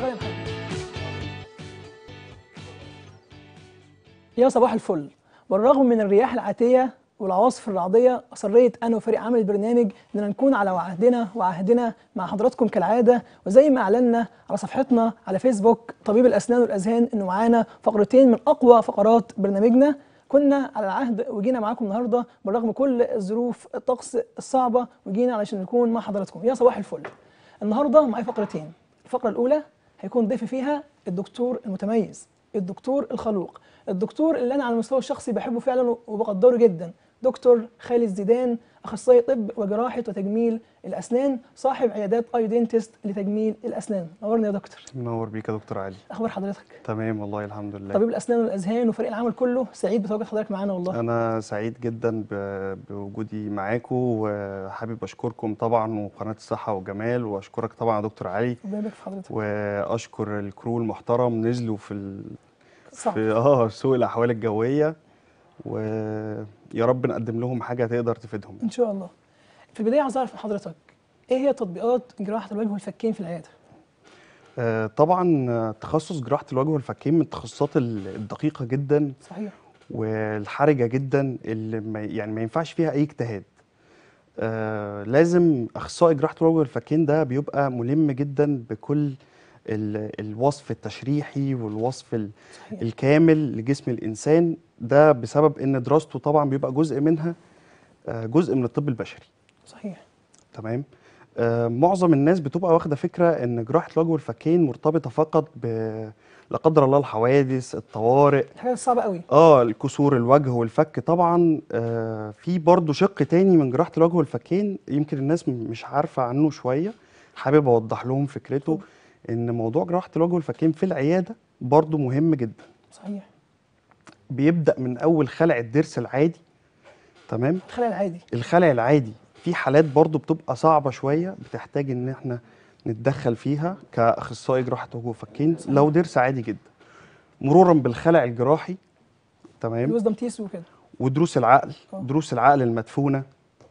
شغال يا يا صباح الفل بالرغم من الرياح العاتية والعواصف الرعدية أصريت أنا وفريق عمل البرنامج إننا نكون على وعهدنا وعهدنا مع حضراتكم كالعادة وزي ما أعلنا على صفحتنا على فيسبوك طبيب الأسنان والأذهان إنه معانا فقرتين من أقوى فقرات برنامجنا كنا على العهد وجينا معاكم النهارده بالرغم كل الظروف الطقس الصعبه وجينا علشان نكون مع حضراتكم يا صباح الفل النهارده معايا فقرتين الفقره الاولى هيكون ضيفي فيها الدكتور المتميز الدكتور الخلوق الدكتور اللي انا على المستوى الشخصي بحبه فعلا وبقدره جدا دكتور خالد زيدان اخصائي طب وجراحه وتجميل الاسنان صاحب عيادات اي دينتست لتجميل الاسنان نورنا يا دكتور منور بيك يا دكتور علي اخبار حضرتك تمام والله الحمد لله طبيب الاسنان والاذهان وفريق العمل كله سعيد بتواجد حضرتك معانا والله انا سعيد جدا بوجودي معاكم وحابب اشكركم طبعا وقناه الصحه والجمال واشكرك طبعا يا دكتور علي ربنا في حضرتك واشكر الكرو المحترم نزلوا في ال... صح. في اه سوق الاحوال الجويه و يا رب نقدم لهم حاجه تقدر تفيدهم يعني. ان شاء الله في البدايه عايز اعرف من حضرتك ايه هي تطبيقات جراحه الوجه والفكين في العياده آه، طبعا تخصص جراحه الوجه والفكين من التخصصات الدقيقه جدا صحيح والحرجه جدا اللي يعني ما ينفعش فيها اي اجتهاد آه لازم اخصائي جراحه الوجه والفكين ده بيبقى ملم جدا بكل الوصف التشريحي والوصف صحيح. الكامل لجسم الانسان ده بسبب ان دراسته طبعا بيبقى جزء منها آه، جزء من الطب البشري صحيح تمام آه، معظم الناس بتبقى واخده فكره ان جراحه الوجه والفكين مرتبطه فقط ب لا قدر الله الحوادث الطوارئ الحاجات الصعبه قوي اه الكسور الوجه والفك طبعا آه في برضه شق تاني من جراحه الوجه والفكين يمكن الناس مش عارفه عنه شويه حابب اوضح لهم فكرته ان موضوع جراحه الوجه والفكين في العياده برضو مهم جدا صحيح بيبدا من اول خلع الضرس العادي تمام الخلع العادي الخلع العادي في حالات برضو بتبقى صعبه شويه بتحتاج ان احنا نتدخل فيها كاخصائي جراحه وجه وفكين لو ضرس عادي جدا مرورا بالخلع الجراحي تمام دروس دمتيس وكده ودروس العقل أوه. دروس العقل المدفونه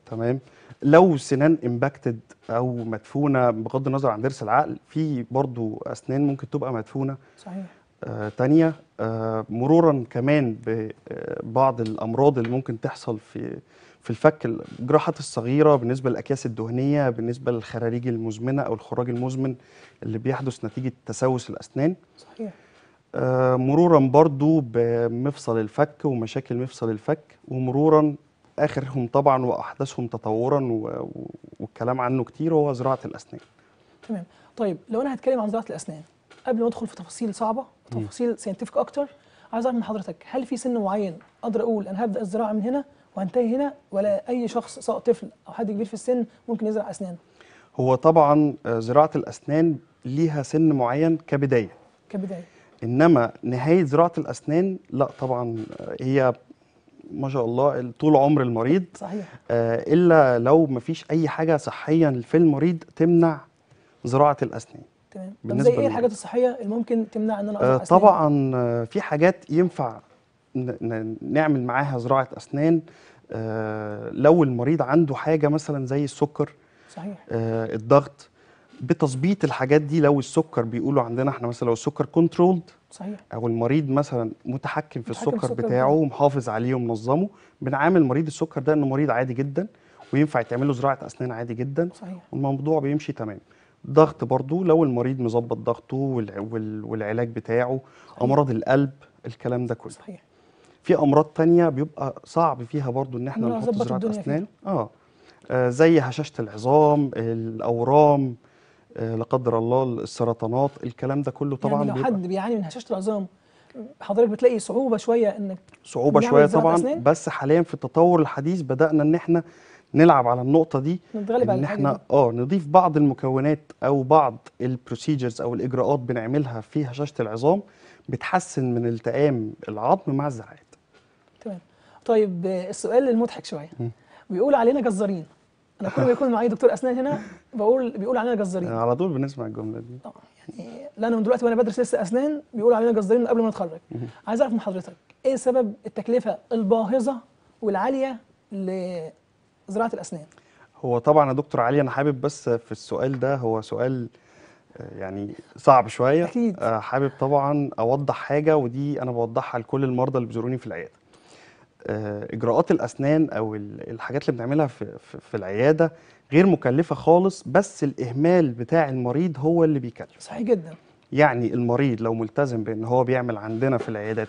تمام لو سنان امباكتد او مدفونه بغض النظر عن ضرس العقل في برضو اسنان ممكن تبقى مدفونه صحيح آه تانية آه مرورا كمان ببعض آه، الامراض اللي ممكن تحصل في في الفك الجراحات الصغيره بالنسبه للاكياس الدهنيه بالنسبه للخراريج المزمنه او الخراج المزمن اللي بيحدث نتيجه تسوس الاسنان صحيح آه، مرورا برضو بمفصل الفك ومشاكل مفصل الفك ومرورا اخرهم طبعا واحدثهم تطورا والكلام عنه كتير هو زراعه الاسنان تمام طيب لو انا هتكلم عن زراعه الاسنان قبل ما ادخل في تفاصيل صعبه وتفاصيل ساينتفك اكتر عايز اعرف من حضرتك هل في سن معين اقدر اقول انا هبدا الزراعه من هنا وهنتهي هنا ولا اي شخص سواء طفل او حد كبير في السن ممكن يزرع اسنان هو طبعا آه، زراعه الاسنان ليها سن معين كبدايه كبدايه انما نهايه زراعه الاسنان لا طبعا آه، هي ما شاء الله طول عمر المريض صحيح آه الا لو ما فيش اي حاجه صحيا في المريض تمنع زراعه الاسنان تمام طب زي ايه الحاجات الصحيه اللي ممكن تمنع ان انا ازرع آه أسنان؟ طبعا آه، في حاجات ينفع نعمل معاها زراعه اسنان آه لو المريض عنده حاجه مثلا زي السكر صحيح آه الضغط بتظبيط الحاجات دي لو السكر بيقولوا عندنا احنا مثلا لو السكر كنترولد صحيح او المريض مثلا متحكم في متحكم السكر بتاعه ومحافظ عليه ومنظمه بنعامل مريض السكر ده انه مريض عادي جدا وينفع يتعمل له زراعه اسنان عادي جدا صحيح والموضوع بيمشي تمام ضغط برضو لو المريض مظبط ضغطه والعلاج بتاعه صحيح. امراض القلب الكلام ده كله صحيح في امراض تانية بيبقى صعب فيها برضو ان احنا نحط زراعه اسنان آه. اه زي هشاشه العظام الاورام آه، لا قدر الله السرطانات الكلام ده كله طبعا يعني لو حد بيعاني من هشاشه العظام حضرتك بتلاقي صعوبه شويه انك صعوبه شويه طبعا أسنان؟ بس حاليا في التطور الحديث بدانا ان احنا نلعب على النقطه دي نتغلب ان احنا اه نضيف بعض المكونات او بعض البروسيجرز او الاجراءات بنعملها في هشاشه العظام بتحسن من التئام العظم مع الزراعات تمام طيب السؤال المضحك شويه بيقول علينا جزارين انا كل ما يكون معايا دكتور اسنان هنا بقول بيقول علينا جزارين على طول بنسمع الجمله دي طبعا يعني لا انا من دلوقتي وانا بدرس لسه اسنان بيقول علينا جزارين قبل ما نتخرج عايز اعرف من حضرتك ايه سبب التكلفه الباهظه والعاليه لزراعه الاسنان هو طبعا يا دكتور علي انا حابب بس في السؤال ده هو سؤال آه، يعني صعب شويه اكيد آه، حابب طبعا اوضح حاجه ودي انا بوضحها لكل المرضى اللي بيزوروني في العياده آه، اجراءات الاسنان او الحاجات اللي بنعملها في, في العياده غير مكلفه خالص بس الاهمال بتاع المريض هو اللي بيكلف صحيح جدا يعني المريض لو ملتزم بان هو بيعمل عندنا في العيادات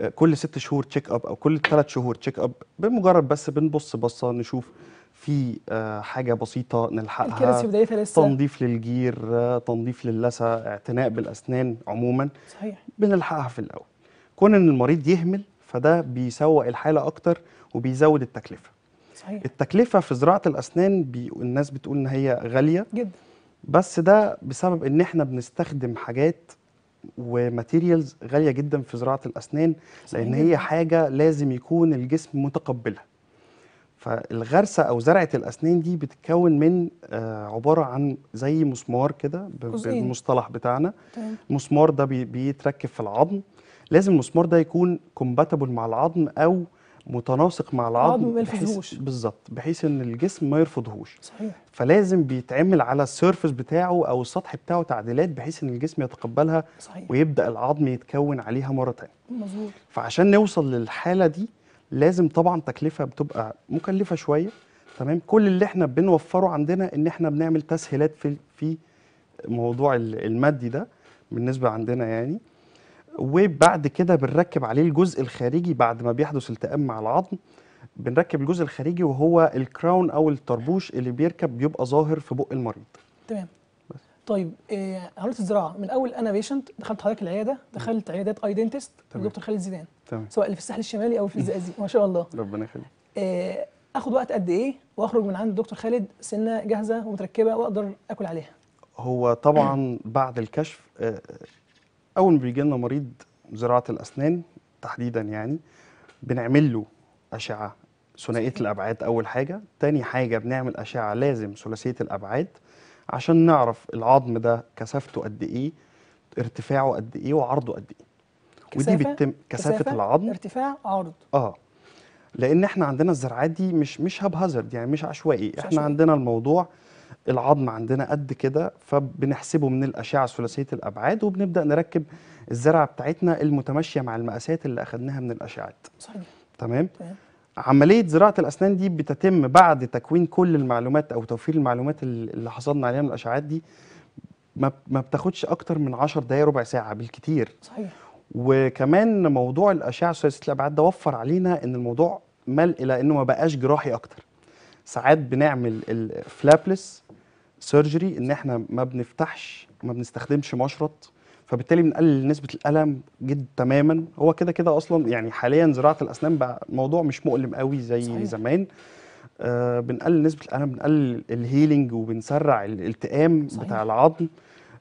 آه، كل ست شهور تشيك اب او كل ثلاث شهور تشيك اب بمجرد بس بنبص بصه نشوف في آه، حاجه بسيطه نلحقها الكراسي بدايتها لسه تنظيف للجير تنظيف للثه اعتناء بالاسنان عموما صحيح بنلحقها في الاول كون ان المريض يهمل فده بيسوق الحاله اكتر وبيزود التكلفه صحيح. التكلفه في زراعه الاسنان بي... الناس بتقول ان هي غاليه جدا بس ده بسبب ان احنا بنستخدم حاجات وماتيريالز غاليه جدا في زراعه الاسنان صحيح. لان هي حاجه لازم يكون الجسم متقبلها فالغرسه او زرعه الاسنان دي بتتكون من آه، عباره عن زي مسمار كده بالمصطلح بتاعنا المسمار ده بيتركب في العظم لازم المسمار ده يكون كومباتبل مع العظم او متناسق مع العظم ما يرفضهوش بالظبط بحيث ان الجسم ما يرفضهوش صحيح فلازم بيتعمل على السيرفس بتاعه او السطح بتاعه تعديلات بحيث ان الجسم يتقبلها صحيح. ويبدا العظم يتكون عليها مره ثانيه مظبوط فعشان نوصل للحاله دي لازم طبعا تكلفه بتبقى مكلفه شويه تمام كل اللي احنا بنوفره عندنا ان احنا بنعمل تسهيلات في في موضوع المادي ده بالنسبه عندنا يعني وبعد كده بنركب عليه الجزء الخارجي بعد ما بيحدث التئام مع العظم بنركب الجزء الخارجي وهو الكراون او الطربوش اللي بيركب بيبقى ظاهر في بق المريض تمام طيب إيه عمليه الزراعه من اول انا بيشنت دخلت حضرتك العياده دخلت عيادات اي دنتست دكتور خالد زيدان تمام سواء اللي في الساحل الشمالي او في الزقازيق ما شاء الله ربنا يخليك إيه اخد وقت قد ايه واخرج من عند الدكتور خالد سنه جاهزه ومتركبه واقدر اكل عليها هو طبعا بعد الكشف آه، اول ما بيجي لنا مريض زراعه الاسنان تحديدا يعني بنعمل له اشعه ثنائيه الابعاد اول حاجه تاني حاجه بنعمل اشعه لازم ثلاثيه الابعاد عشان نعرف العظم ده كثافته قد ايه ارتفاعه قد ايه وعرضه قد ايه ودي بتتم كثافه, العظم ارتفاع عرض اه لان احنا عندنا الزراعات دي مش مش هاب هازارد يعني مش عشوائي مش احنا عشوائي. عندنا الموضوع العظم عندنا قد كده فبنحسبه من الاشعه ثلاثيه الابعاد وبنبدا نركب الزرعه بتاعتنا المتماشيه مع المقاسات اللي اخذناها من الاشعات صحيح تمام, تمام. عملية زراعة الأسنان دي بتتم بعد تكوين كل المعلومات أو توفير المعلومات اللي حصلنا عليها من الأشعاعات دي ما بتاخدش أكتر من 10 دقايق ربع ساعة بالكتير صحيح وكمان موضوع الأشعة ثلاثية الأبعاد ده وفر علينا إن الموضوع مال إلى إنه ما بقاش جراحي أكتر ساعات بنعمل الفلابلس سيرجري ان احنا ما بنفتحش ما بنستخدمش مشرط فبالتالي بنقلل نسبه الالم جدا تماما هو كده كده اصلا يعني حاليا زراعه الاسنان بقى موضوع مش مؤلم قوي زي صحيح. زمان آه بنقلل نسبه الالم بنقلل الهيلينج وبنسرع الالتئام صحيح. بتاع العظم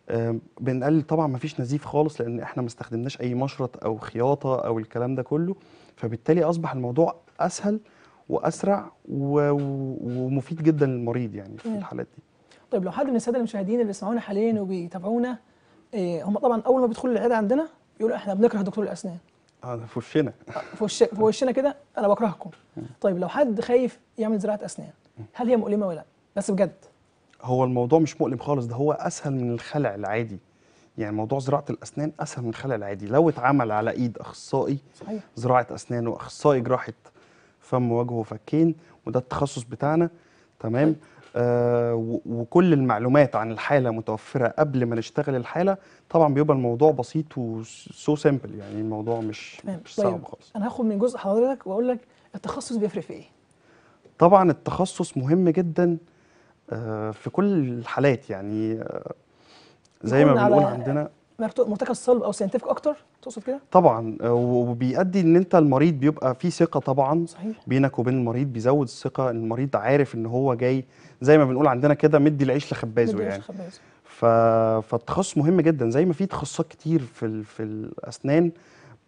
آه بنقلل طبعا ما فيش نزيف خالص لان احنا ما استخدمناش اي مشرط او خياطه او الكلام ده كله فبالتالي اصبح الموضوع اسهل واسرع ومفيد جدا للمريض يعني في الحالات دي طيب لو حد من الساده المشاهدين اللي بيسمعونا حاليا وبيتابعونا إيه هم طبعا اول ما بيدخلوا العياده عندنا يقولوا احنا بنكره دكتور الاسنان اه في وشنا في وشنا كده انا بكرهكم طيب لو حد خايف يعمل زراعه اسنان هل هي مؤلمه ولا لا بس بجد هو الموضوع مش مؤلم خالص ده هو اسهل من الخلع العادي يعني موضوع زراعه الاسنان اسهل من الخلع العادي لو اتعمل على ايد اخصائي صحيح. زراعه اسنان واخصائي جراحه فم وجه وفكين وده التخصص بتاعنا تمام صحيح. طيب. آه، وكل المعلومات عن الحاله متوفره قبل ما نشتغل الحاله طبعا بيبقى الموضوع بسيط وسو سيمبل يعني الموضوع مش تمام. مش طيب، صعب خالص انا هاخد من جزء حضرتك واقول لك التخصص بيفرق في ايه طبعا التخصص مهم جدا آه، في كل الحالات يعني آه، زي ما بنقول عندنا مرتكز صلب او ساينتفك اكتر تقصد كده طبعا آه، وبيؤدي ان انت المريض بيبقى فيه ثقه طبعا صحيح. بينك وبين المريض بيزود الثقه ان المريض عارف ان هو جاي زي ما بنقول عندنا كده مدي العيش لخبازه مدي يعني لخبازه. ف... فالتخصص مهم جدا زي ما في تخصصات كتير في ال... في الاسنان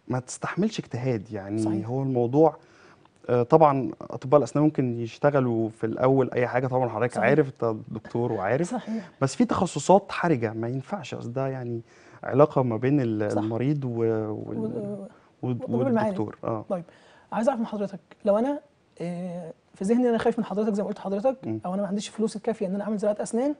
ما تستحملش اجتهاد يعني صحيح. هو الموضوع آه، طبعا اطباء الاسنان ممكن يشتغلوا في الاول اي حاجه طبعا حضرتك عارف انت دكتور وعارف صحيح. بس في تخصصات حرجه ما ينفعش ده يعني علاقه ما بين المريض صح. وال... والدكتور اه طيب عايز اعرف من حضرتك لو انا آه، في ذهني انا خايف من حضرتك زي ما قلت لحضرتك او انا ما عنديش فلوس الكافيه ان انا اعمل زراعه اسنان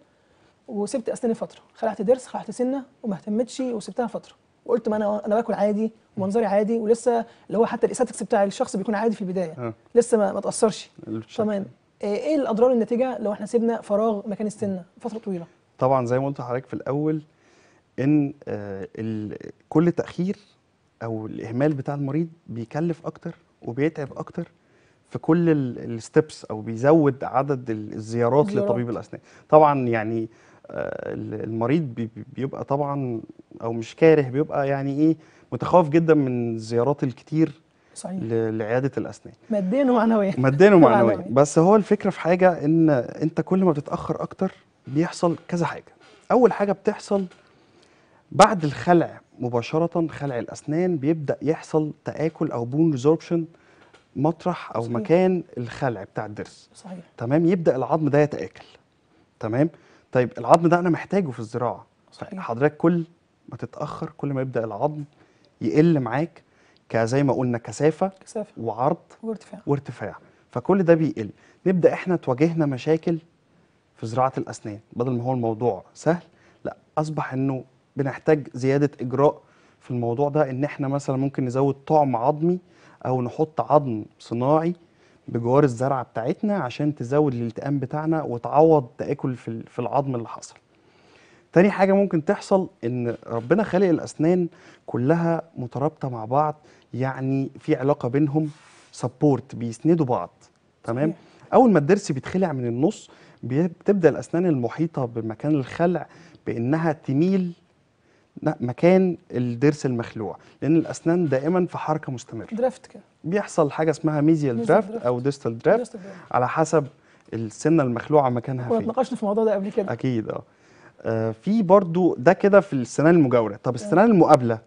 وسبت اسناني فتره خلعت ضرس خلعت سنه وما اهتمتش وسبتها فتره وقلت ما انا انا باكل عادي ومنظري عادي ولسه اللي هو حتى الاستاتكس بتاع الشخص بيكون عادي في البدايه أه. لسه ما, ما تاثرش تمام آه، ايه الاضرار النتيجه لو احنا سيبنا فراغ مكان السنه فتره طويله طبعا زي ما قلت لحضرتك في الاول ان آه، كل تاخير او الاهمال بتاع المريض بيكلف اكتر وبيتعب اكتر في كل الستبس او بيزود عدد الزيارات زيارات. لطبيب الاسنان طبعا يعني آه، المريض بيبقى طبعا او مش كاره بيبقى يعني ايه متخوف جدا من الزيارات الكتير صحيح لعياده الاسنان ماديا ومعنويا ماديا ومعنويا بس هو الفكره في حاجه ان انت كل ما بتتاخر اكتر بيحصل كذا حاجه اول حاجه بتحصل بعد الخلع مباشره خلع الاسنان بيبدا يحصل تاكل او بون ريزوربشن مطرح او صحيح. مكان الخلع بتاع الضرس صحيح تمام يبدا العظم ده يتاكل تمام طيب العظم ده انا محتاجه في الزراعه صحيح حضرتك كل ما تتاخر كل ما يبدا العظم يقل معاك كزي ما قلنا كثافه كثافه وعرض وارتفاع وارتفاع فكل ده بيقل نبدا احنا تواجهنا مشاكل في زراعه الاسنان بدل ما هو الموضوع سهل لا اصبح انه بنحتاج زياده اجراء في الموضوع ده ان احنا مثلا ممكن نزود طعم عظمي او نحط عظم صناعي بجوار الزرعه بتاعتنا عشان تزود الالتئام بتاعنا وتعوض تاكل في العظم اللي حصل تاني حاجة ممكن تحصل إن ربنا خالق الأسنان كلها مترابطة مع بعض يعني في علاقة بينهم سبورت بيسندوا بعض تمام أول ما الضرس بيتخلع من النص بتبدأ الأسنان المحيطة بمكان الخلع بإنها تميل لا مكان الضرس المخلوع لان الاسنان دائما في حركه مستمره درافت كده بيحصل حاجه اسمها ميزيال درافت, او ديستال درافت على حسب السنه المخلوعه مكانها فين اتناقشنا في الموضوع ده قبل كده اكيد اه, آه، في برضو ده كده في السنان المجاوره طب السنان المقابله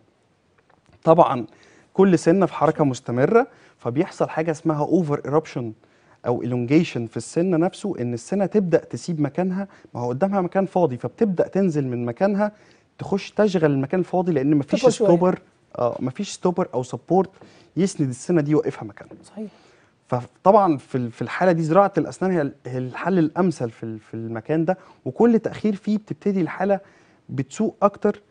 طبعا كل سنه في حركه مستمره فبيحصل حاجه اسمها اوفر ايربشن او الونجيشن في السن نفسه ان السنه تبدا تسيب مكانها ما هو قدامها مكان فاضي فبتبدا تنزل من مكانها تخش تشغل المكان الفاضي لان مفيش ستوبر اه مفيش ستوبر او سبورت يسند السنه دي يوقفها مكانها صحيح فطبعا في الحاله دي زراعه الاسنان هي الحل الامثل في المكان ده وكل تاخير فيه بتبتدي الحاله بتسوء اكتر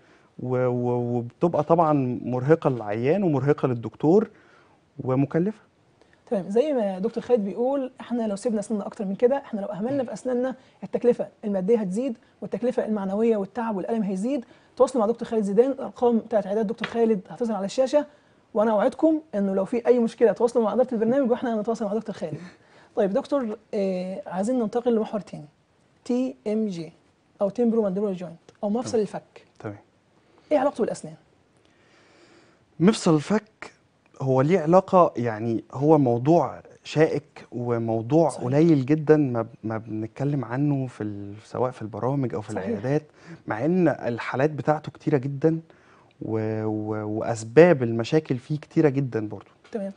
وبتبقى طبعا مرهقه للعيان ومرهقه للدكتور ومكلفه تمام زي ما دكتور خالد بيقول احنا لو سيبنا اسناننا اكتر من كده احنا لو اهملنا في اسناننا التكلفه الماديه هتزيد والتكلفه المعنويه والتعب والالم هيزيد تواصلوا مع دكتور خالد زيدان الارقام بتاعت عيادات دكتور خالد هتظهر على الشاشه وانا اوعدكم انه لو في اي مشكله تواصلوا مع اداره البرنامج واحنا هنتواصل مع دكتور خالد طيب دكتور آه عايزين ننتقل لمحور تاني تي ام جي او تيمبرو مانديبولار جوينت او مفصل الفك تمام ايه علاقته بالاسنان مفصل الفك هو ليه علاقة يعني هو موضوع شائك وموضوع صحيح. قليل جدا ما, ما بنتكلم عنه في سواء في البرامج او في صحيح. العيادات مع ان الحالات بتاعته كتيره جدا و... و... واسباب المشاكل فيه كتيره جدا برضو تمام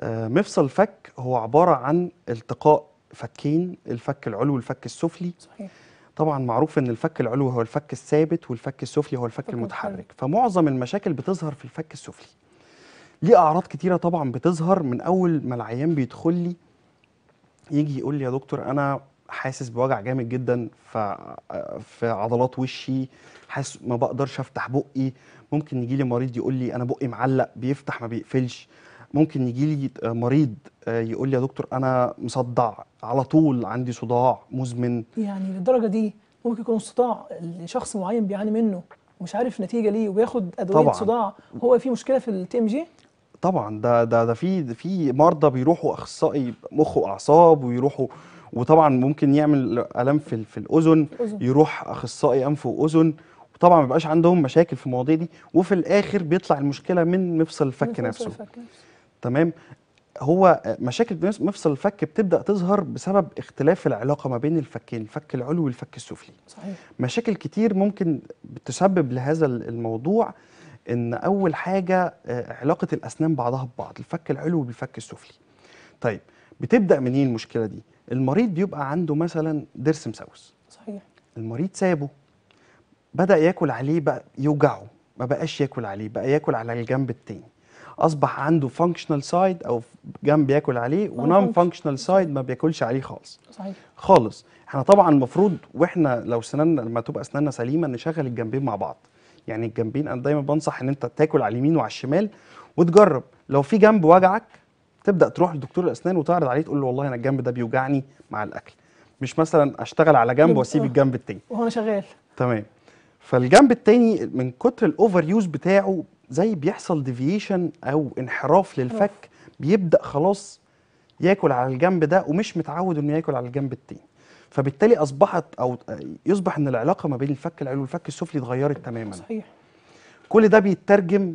آه مفصل فك هو عباره عن التقاء فكين الفك العلوي والفك السفلي صحيح طبعا معروف ان الفك العلوي هو الفك الثابت والفك السفلي هو الفك المتحرك فمعظم المشاكل بتظهر في الفك السفلي ليه اعراض كتيره طبعا بتظهر من اول ما العيان بيدخل لي يجي يقول لي يا دكتور انا حاسس بوجع جامد جدا في في عضلات وشي حاسس ما بقدرش افتح بقي ممكن يجي لي مريض يقول لي انا بقي معلق بيفتح ما بيقفلش ممكن يجي لي مريض يقول لي يا دكتور انا مصدع على طول عندي صداع مزمن يعني للدرجه دي ممكن يكون الصداع لشخص معين بيعاني منه ومش عارف نتيجه ليه وبياخد ادويه طبعًا. صداع هو في مشكله في التي ام جي طبعا ده ده ده في في مرضى بيروحوا اخصائي مخ واعصاب ويروحوا وطبعا ممكن يعمل الام في في الاذن يروح اخصائي انف واذن وطبعا ما بيبقاش عندهم مشاكل في المواضيع دي وفي الاخر بيطلع المشكله من مفصل الفك نفسه الفك. تمام هو مشاكل مفصل الفك بتبدا تظهر بسبب اختلاف العلاقه ما بين الفكين الفك العلوي والفك السفلي صحيح مشاكل كتير ممكن تسبب لهذا الموضوع ان اول حاجه آه، علاقه الاسنان بعضها ببعض الفك العلوي بالفك السفلي طيب بتبدا منين المشكله دي المريض بيبقى عنده مثلا ضرس مسوس صحيح المريض سابه بدا ياكل عليه بقى يوجعه ما بقاش ياكل عليه بقى ياكل على الجنب التاني اصبح عنده فانكشنال سايد او جنب ياكل عليه ونون فانكشنال سايد ما بياكلش عليه خالص صحيح خالص احنا طبعا المفروض واحنا لو سناننا لما تبقى اسناننا سليمه نشغل الجنبين مع بعض يعني الجنبين انا دايما بنصح ان انت تاكل على اليمين وعلى الشمال وتجرب لو في جنب وجعك تبدا تروح لدكتور الاسنان وتعرض عليه تقول له والله انا الجنب ده بيوجعني مع الاكل مش مثلا اشتغل على جنب واسيب الجنب التاني وهو شغال تمام فالجنب التاني من كتر الاوفر يوز بتاعه زي بيحصل ديفيشن او انحراف للفك بيبدا خلاص ياكل على الجنب ده ومش متعود انه ياكل على الجنب التاني فبالتالي اصبحت او يصبح ان العلاقه ما بين الفك العلوي والفك السفلي اتغيرت تماما صحيح كل ده بيترجم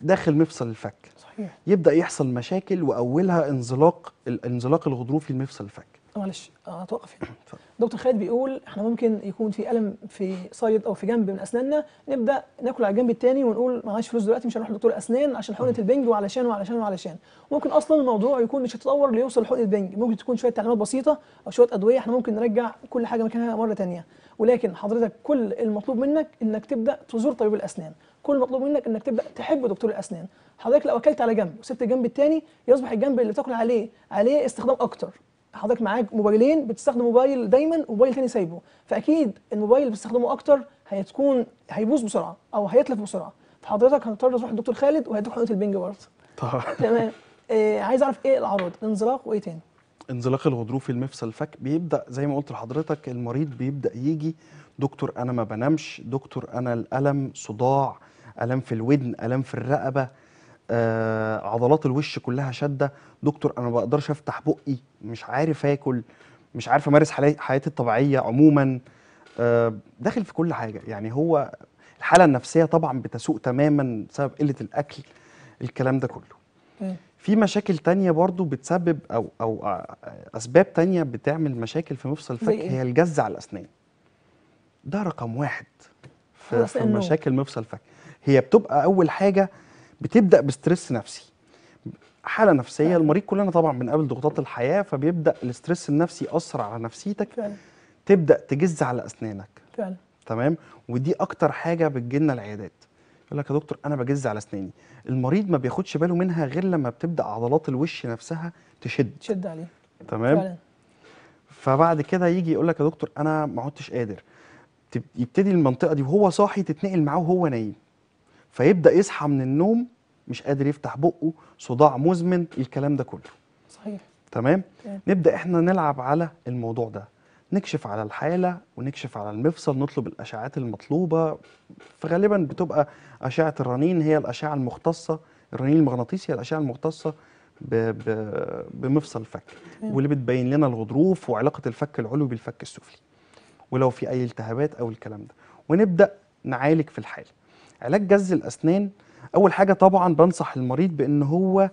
داخل مفصل الفك صحيح يبدا يحصل مشاكل واولها انزلاق الانزلاق الغضروفي لمفصل الفك معلش آه، هتوقف هنا دكتور خالد بيقول احنا ممكن يكون في الم في صيد او في جنب من اسناننا نبدا ناكل على الجنب الثاني ونقول معلش فلوس دلوقتي مش هروح لدكتور اسنان عشان حقنه البنج وعلشان وعلشان وعلشان ممكن اصلا الموضوع يكون مش هيتطور ليوصل لحقنه البنج ممكن تكون شويه تعليمات بسيطه او شويه ادويه احنا ممكن نرجع كل حاجه مكانها مره ثانيه ولكن حضرتك كل المطلوب منك انك تبدا تزور طبيب الاسنان كل المطلوب منك انك تبدا تحب دكتور الاسنان حضرتك لو اكلت على جنب وسبت الجنب الثاني يصبح الجنب اللي بتاكل عليه عليه استخدام اكتر حضرتك معاك موبايلين بتستخدم موبايل دايما وموبايل تاني سايبه فاكيد الموبايل اللي بتستخدمه اكتر هتكون هيبوظ بسرعه او هيتلف بسرعه فحضرتك هتضطر تروح للدكتور خالد وهيدوك حقنه البنج برضه تمام آه عايز اعرف ايه الاعراض الانزلاق وايه تاني انزلاق الغضروف المفصل الفك بيبدا زي ما قلت لحضرتك المريض بيبدا يجي دكتور انا ما بنامش دكتور انا الالم صداع الام في الودن الام في الرقبه آه عضلات الوش كلها شده دكتور انا ما بقدرش افتح بقي مش عارف اكل مش عارف امارس حياتي الطبيعيه عموما آه داخل في كل حاجه يعني هو الحاله النفسيه طبعا بتسوء تماما بسبب قله الاكل الكلام ده كله في مشاكل تانية برضو بتسبب او او آه، اسباب تانية بتعمل مشاكل في مفصل الفك إيه؟ هي الجز على الاسنان ده رقم واحد في, في مشاكل مفصل الفك هي بتبقى اول حاجه بتبدا بستريس نفسي حاله نفسيه المريض كلنا طبعا بنقابل ضغوطات الحياه فبيبدا الاسترس النفسي ياثر على نفسيتك فعلا. تبدا تجز على اسنانك فعلا تمام ودي اكتر حاجه بتجيلنا العيادات يقول لك يا دكتور انا بجز على اسناني المريض ما بياخدش باله منها غير لما بتبدا عضلات الوش نفسها تشد تشد عليه تمام فعلا. فبعد كده يجي يقول لك يا دكتور انا ما عدتش قادر يبتدي المنطقه دي وهو صاحي تتنقل معاه وهو نايم فيبدا يصحى من النوم مش قادر يفتح بقه صداع مزمن الكلام ده كله صحيح تمام إيه. نبدا احنا نلعب على الموضوع ده نكشف على الحاله ونكشف على المفصل نطلب الاشعاعات المطلوبه فغالبا بتبقى اشعه الرنين هي الاشعه المختصه الرنين المغناطيسي هي الاشعه المختصه بـ بـ بمفصل الفك إيه. واللي بتبين لنا الغضروف وعلاقه الفك العلوي بالفك السفلي ولو في اي التهابات او الكلام ده ونبدا نعالج في الحاله علاج جز الاسنان اول حاجه طبعا بنصح المريض بان هو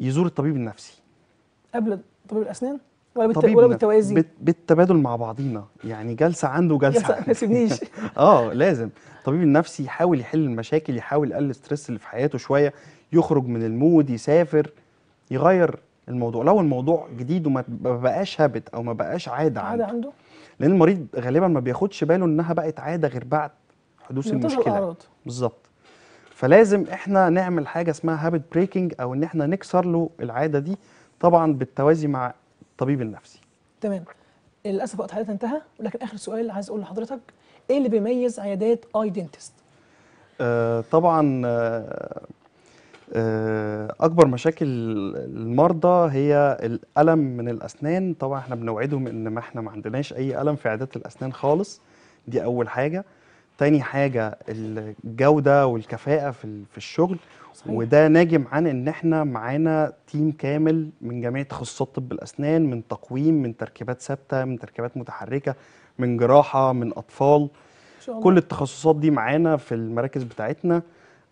يزور الطبيب النفسي قبل طبيب الاسنان ولا طبيب ولا بالتوازي بت... بالتبادل مع بعضينا يعني جلسه عنده جلسه ما تسيبنيش اه لازم الطبيب النفسي يحاول يحل المشاكل يحاول يقلل الستريس اللي في حياته شويه يخرج من المود يسافر يغير الموضوع لو الموضوع جديد وما بقاش هابت او ما بقاش عاده عنده عاده عنده لان المريض غالبا ما بياخدش باله انها بقت عاده غير بعد حدوث المشكله بالظبط فلازم احنا نعمل حاجه اسمها هابت بريكنج او ان احنا نكسر له العاده دي طبعا بالتوازي مع الطبيب النفسي تمام للاسف وقت حضرتك انتهى ولكن اخر سؤال عايز اقول لحضرتك ايه اللي بيميز عيادات اي دنتست آه طبعا آه،, آه اكبر مشاكل المرضى هي الالم من الاسنان طبعا احنا بنوعدهم ان ما احنا ما عندناش اي الم في عيادات الاسنان خالص دي اول حاجه تاني حاجه الجوده والكفاءه في في الشغل صحيح. وده ناجم عن ان احنا معانا تيم كامل من جميع تخصصات طب الاسنان من تقويم من تركيبات ثابته من تركيبات متحركه من جراحه من اطفال كل التخصصات دي معانا في المراكز بتاعتنا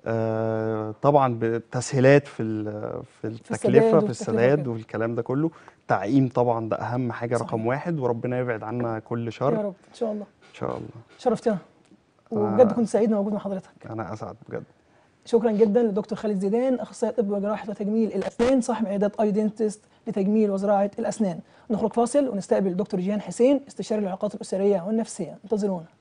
آه طبعا بتسهيلات في في التكلفه في السداد والكلام ده كله تعقيم طبعا ده اهم حاجه صحيح. رقم واحد وربنا يبعد عنا كل شر يا رب ان شاء الله ان شاء الله شرفتنا وبجد كنت سعيد موجود مع حضرتك انا اسعد بجد شكرا جدا لدكتور خالد زيدان اخصائي طب وجراحه وتجميل الاسنان صاحب عيادات اي دنتست لتجميل وزراعه الاسنان نخرج فاصل ونستقبل دكتور جيهان حسين استشاري العلاقات الاسريه والنفسيه انتظرونا